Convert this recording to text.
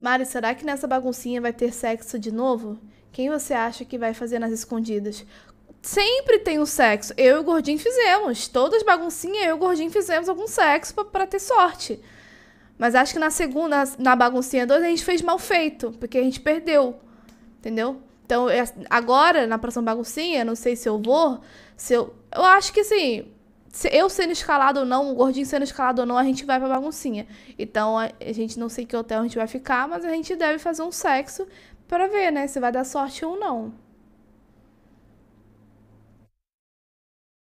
Mari, será que nessa baguncinha vai ter sexo de novo? Quem você acha que vai fazer nas escondidas? Sempre tem um sexo. Eu e o Gordinho fizemos. Todas baguncinhas, eu e o Gordinho fizemos algum sexo para ter sorte. Mas acho que na segunda, na baguncinha 2, a gente fez mal feito, porque a gente perdeu. Entendeu? Então, é, agora, na próxima baguncinha, não sei se eu vou, se eu. Eu acho que assim, eu sendo escalado ou não, o gordinho sendo escalado ou não, a gente vai pra baguncinha. Então, a, a gente não sei que hotel a gente vai ficar, mas a gente deve fazer um sexo para ver, né, se vai dar sorte ou não.